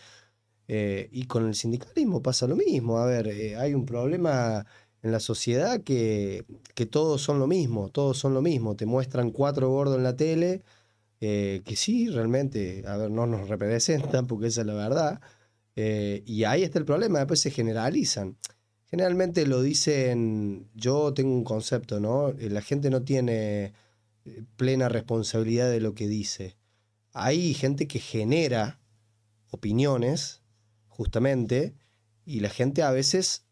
Eh, y con el sindicalismo pasa lo mismo. A ver, eh, hay un problema en la sociedad que, todos son lo mismo, todos son lo mismo. Te muestran cuatro gordos en la tele, eh, que sí, realmente, a ver, no nos representan, porque esa es la verdad. y ahí está el problema, después se generalizan. Generalmente lo dicen, yo tengo un concepto, ¿no? La gente no tiene plena responsabilidad de lo que dice. Hay gente que genera opiniones justamente, y la gente a veces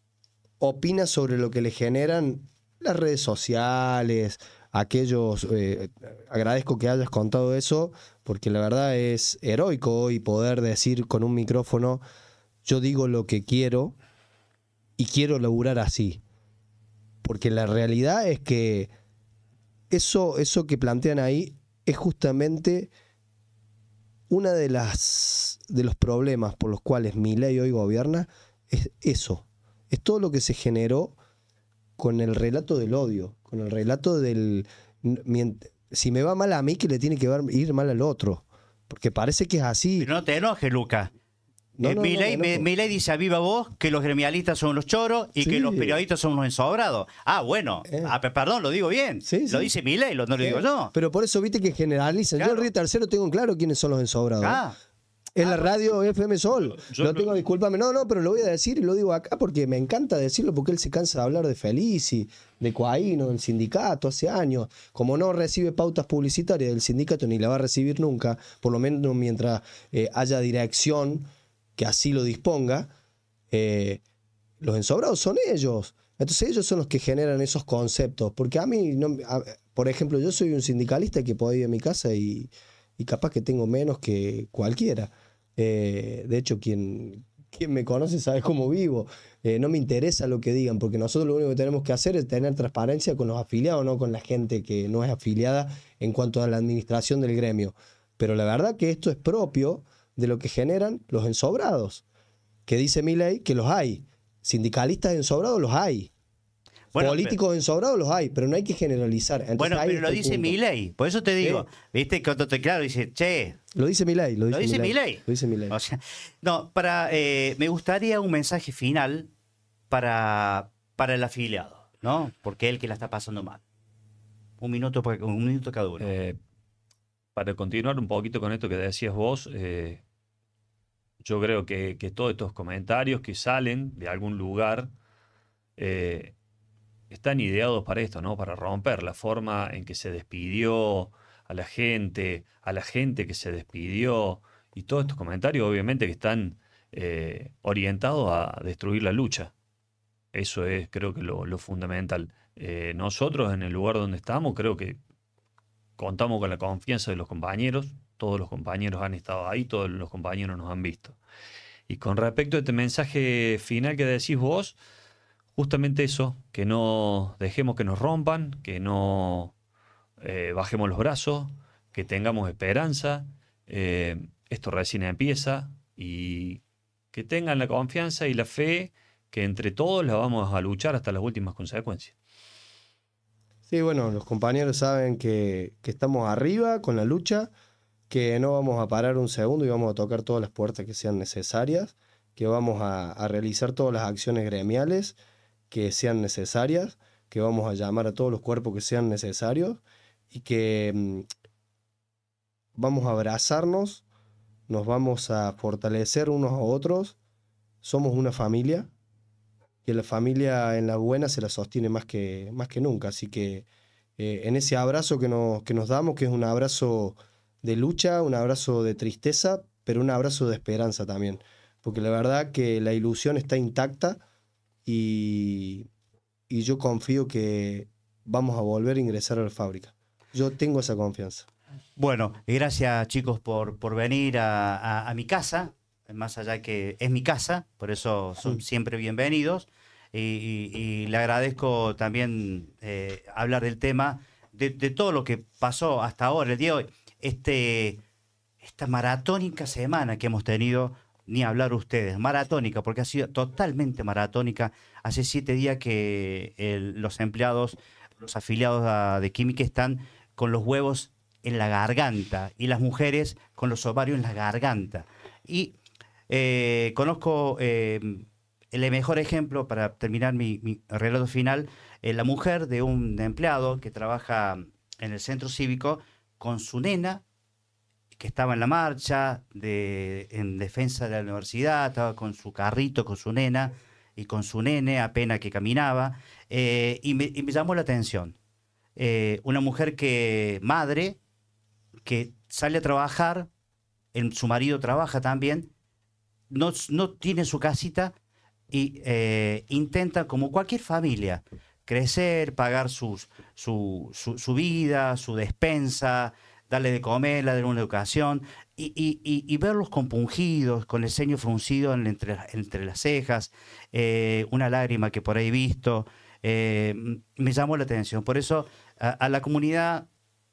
opina sobre lo que le generan las redes sociales, aquellos, eh, agradezco que hayas contado eso, porque la verdad es heroico hoy poder decir con un micrófono, yo digo lo que quiero y quiero laburar así. Porque la realidad es que eso, eso que plantean ahí es justamente una de las de los problemas por los cuales mi ley hoy gobierna es eso. Es todo lo que se generó con el relato del odio, con el relato del... Si me va mal a mí, que le tiene que ir mal al otro. Porque parece que es así. Pero no te enojes, Luca. Eh, mi ley dice a viva voz que los gremialistas son los choros y que los periodistas son los ensobrados. Ah, bueno, eh. ah, perdón, lo digo bien. Lo dice ley, no lo digo eh, yo. Pero por eso viste que generalizan. Yo el Río Tercero tengo claro quiénes son los ensobrados. Ah. En la ah, pues radio FM Sol. no tengo, discúlpame, no, no, pero lo voy a decir y lo digo acá porque me encanta decirlo porque él se cansa de hablar de Felici, de Coaino, del sindicato hace años. Como no recibe pautas publicitarias del sindicato ni la va a recibir nunca, por lo menos mientras eh, haya dirección que así lo disponga, eh, los ensobrados son ellos. Entonces ellos son los que generan esos conceptos. Porque a mí, no, por ejemplo, yo soy un sindicalista que puedo ir a mi casa y y capaz que tengo menos que cualquiera. Eh, de hecho, quien, quien me conoce sabe cómo vivo. Eh, no me interesa lo que digan, porque nosotros lo único que tenemos que hacer es tener transparencia con los afiliados, no con la gente que no es afiliada en cuanto a la administración del gremio. Pero la verdad que esto es propio de lo que generan los ensobrados, que dice mi ley que los hay. Sindicalistas ensobrados los hay. Políticos ensobrados los hay, pero no hay que generalizar. bueno, pero este lo dice mi ley, por eso te digo, viste, cuando te claro, dice, che. Lo dice mi ley, lo dice, mi Lo dice no, para, eh, me gustaría un mensaje final para, para el afiliado, ¿no? Porque él que la está pasando mal. Un minuto, un minuto cada uno. Eh, para continuar un poquito con esto que decías vos, eh, yo creo que, que, todos estos comentarios que salen de algún lugar eh, están ideados para esto, ¿no? Para romper la forma en que se despidió a la gente, a la gente que se despidió, y todos estos comentarios obviamente que están eh, orientados a destruir la lucha. Eso es creo que lo, fundamental. Eh, nosotros en el lugar donde estamos creo que contamos con la confianza de los compañeros, todos los compañeros han estado ahí, todos los compañeros nos han visto. Y con respecto a este mensaje final que decís vos, justamente eso, que no dejemos que nos rompan, que no eh, bajemos los brazos, que tengamos esperanza, eh, esto recién empieza y que tengan la confianza y la fe que entre todos la vamos a luchar hasta las últimas consecuencias. Sí, bueno, los compañeros saben que, estamos arriba con la lucha, que no vamos a parar un segundo y vamos a tocar todas las puertas que sean necesarias, que vamos a realizar todas las acciones gremiales que sean necesarias, que vamos a llamar a todos los cuerpos que sean necesarios y que mm, vamos a abrazarnos, nos vamos a fortalecer unos a otros, somos una familia, y la familia en la buena se la sostiene más que, más que nunca, así que eh, en ese abrazo que nos, que nos damos, que es un abrazo de lucha, un abrazo de tristeza, pero un abrazo de esperanza también, porque la verdad que la ilusión está intacta y, yo confío que vamos a volver a ingresar a la fábrica. Yo tengo esa confianza. Bueno, gracias chicos por, por venir a, mi casa, más allá que es mi casa, por eso son siempre bienvenidos. Y, le agradezco también eh, hablar del tema, de, todo lo que pasó hasta ahora, el día de hoy, este, esta maratónica semana que hemos tenido ni hablar ustedes. Maratónica, porque ha sido totalmente maratónica. Hace siete días que los empleados, los afiliados de Química están con los huevos en la garganta y las mujeres con los ovarios en la garganta. Y eh, conozco eh, el mejor ejemplo, para terminar mi, relato final, eh, la mujer de un empleado que trabaja en el centro cívico con su nena que estaba en la marcha en defensa de la universidad, estaba con su carrito, con su nena y con su nene apenas que caminaba, eh, y, me, llamó la atención. Eh, una mujer que, madre, que sale a trabajar, su marido trabaja también, no, tiene su casita y eh, intenta, como cualquier familia, crecer, pagar sus, su vida, su despensa, darle de comer, darle una educación, y, verlos compungidos, con el ceño fruncido entre, las cejas, eh, una lágrima que por ahí he visto, eh, mm, me llamó la atención. Por eso a, la comunidad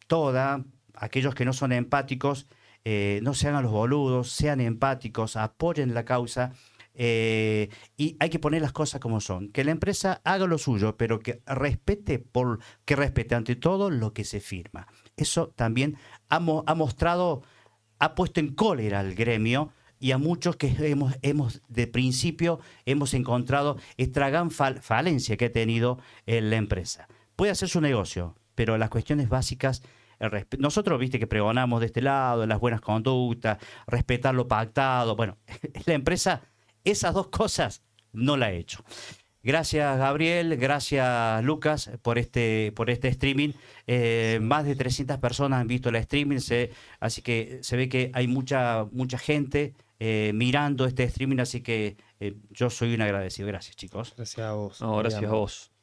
toda, aquellos que no son empáticos, eh, no sean a los boludos, sean empáticos, apoyen la causa eh, y hay que poner las cosas como son. Que la empresa haga lo suyo, pero que respete, por, que respete ante todo lo que se firma. Eso también ha, mostrado, ha puesto en cólera al gremio y a muchos que hemos, hemos de principio hemos encontrado esta gran falencia que ha tenido eh, la empresa. Puede hacer su negocio, pero las cuestiones básicas nosotros, viste, que pregonamos de este lado, las buenas conductas, respetar lo pactado. Bueno, la empresa esas dos cosas no la he hecho. Gracias Gabriel, gracias Lucas por este, por este streaming. Eh, más de 300 personas han visto el streaming, así que se ve que hay mucha, mucha gente eh, mirando este streaming, así que eh, yo soy un agradecido. Gracias chicos. Gracias a vos. gracias a vos.